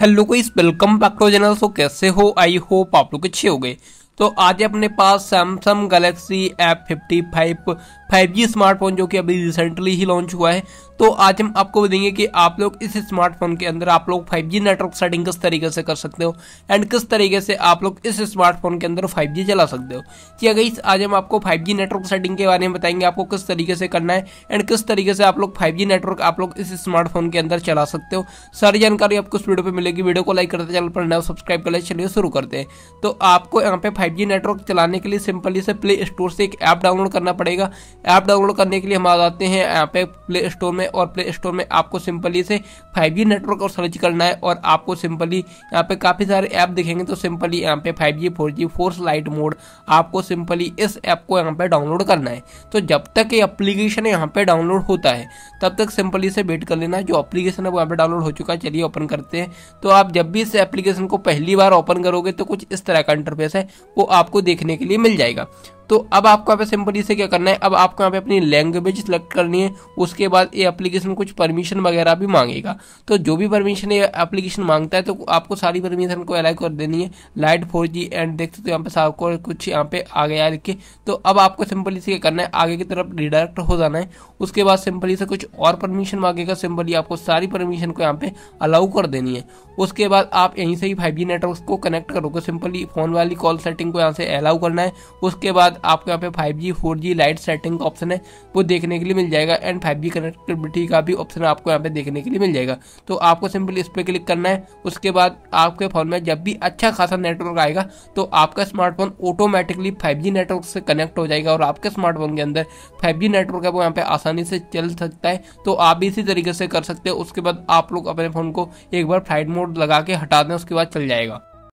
hello कोइस welcome back to general so कैसे हो आई होप आप लोग अच्छे हो गए तो आज अपने पास Samsung Galaxy F fifty five 5G smartphone जो कि अभी रिसेंटली ही लॉन्च हुआ है तो आज हम आपको बताएंगे कि आप लोग इस स्मार्टफोन के अंदर आप लोग 5G नेटवर्क सेटिंग किस तरीके से कर सकते हो एंड किस तरीके से आप लोग इस स्मार्टफोन के अंदर 5G चला सकते हो ठीक है हाँ आज हम आपको 5G नेटवर्क सेटिंग के बारे में बताएंगे आपको किस तरीके से करना है एंड किस तरीके से आप लोग 5G नेटवर्क आप लोग इस स्मार्टफोन के अंदर चला सकते हो सारी जानकारी आपको इस वीडियो पर मिलेगी वीडियो को लाइक करते चैनल पर नया सब्सक्राइब कर ले चलिए शुरू करते हैं तो आपको यहाँ पे फाइव नेटवर्क चलाने के लिए सिंपली से प्ले स्टोर से एक ऐप डाउनलोड करना पड़ेगा ऐप डाउनलोड करने के लिए हम आ जाते हैं यहाँ पे प्ले स्टोर में और प्ले स्टोर में आपको सिंपली से फाइव नेटवर्क और सर्च करना है और आपको सिंपली यहाँ पे काफ़ी सारे ऐप दिखेंगे तो सिंपली यहाँ पे five G four G force lite mode आपको सिंपली इस ऐप को यहाँ पे डाउनलोड करना है तो जब तक ये अप्लीकेशन यहाँ पे डाउनलोड होता है तब तक सिंपली से वेट कर लेना जो अप्लीकेशन है वो यहाँ पे डाउनलोड हो चुका है चलिए ओपन करते हैं तो आप जब भी इस एप्लीकेशन को पहली बार ओपन करोगे तो कुछ इस तरह का इंटरफेस है वो आपको देखने के लिए मिल जाएगा तो अब आपको यहाँ पे सिंपली से क्या करना है अब आपको यहाँ पे अपनी लैंग्वेज सेलेक्ट करनी है उसके बाद ये एप्लीकेशन कुछ परमिशन वगैरह भी मांगेगा तो जो भी परमिशन ये एप्लीकेशन मांगता है तो आपको सारी परमिशन को अलाउ कर देनी है लाइट फोर जी एंड देख सकते हो यहाँ पे सबको कुछ यहाँ पे आ गया लिख के तो अब आपको सिंपली से क्या करना है आगे की तरफ रिडायरेक्ट हो जाना है उसके बाद सिंपली से कुछ और परमिशन मांगेगा सिंपली आपको सारी परमिशन को यहाँ पे अलाउ कर देनी है उसके बाद आप यहीं से ही फाइव नेटवर्क को कनेक्ट करोगे सिंपली फ़ोन वाली कॉल सेटिंग को यहाँ से अलाउ करना है उसके बाद आपको यहाँ पे five G four G lite setting का ऑप्शन है वो देखने के लिए मिल जाएगा एंड फाइव जी कनेक्टिविटी का भी ऑप्शन आपको यहाँ पे देखने के लिए मिल जाएगा तो आपको सिंपली इस पर क्लिक करना है उसके बाद आपके फ़ोन में जब भी अच्छा खासा नेटवर्क आएगा तो आपका स्मार्टफोन ऑटोमेटिकली फाइव नेटवर्क से कनेक्ट हो जाएगा और आपके स्मार्टफोन के अंदर फाइव नेटवर्क है वो यहाँ पे आसानी से चल सकता है तो आप भी इसी तरीके से कर सकते हो उसके बाद आप लोग अपने फ़ोन को एक बार फ्लाइट मोड लगा के हटा दें उसके बाद चल जाएगा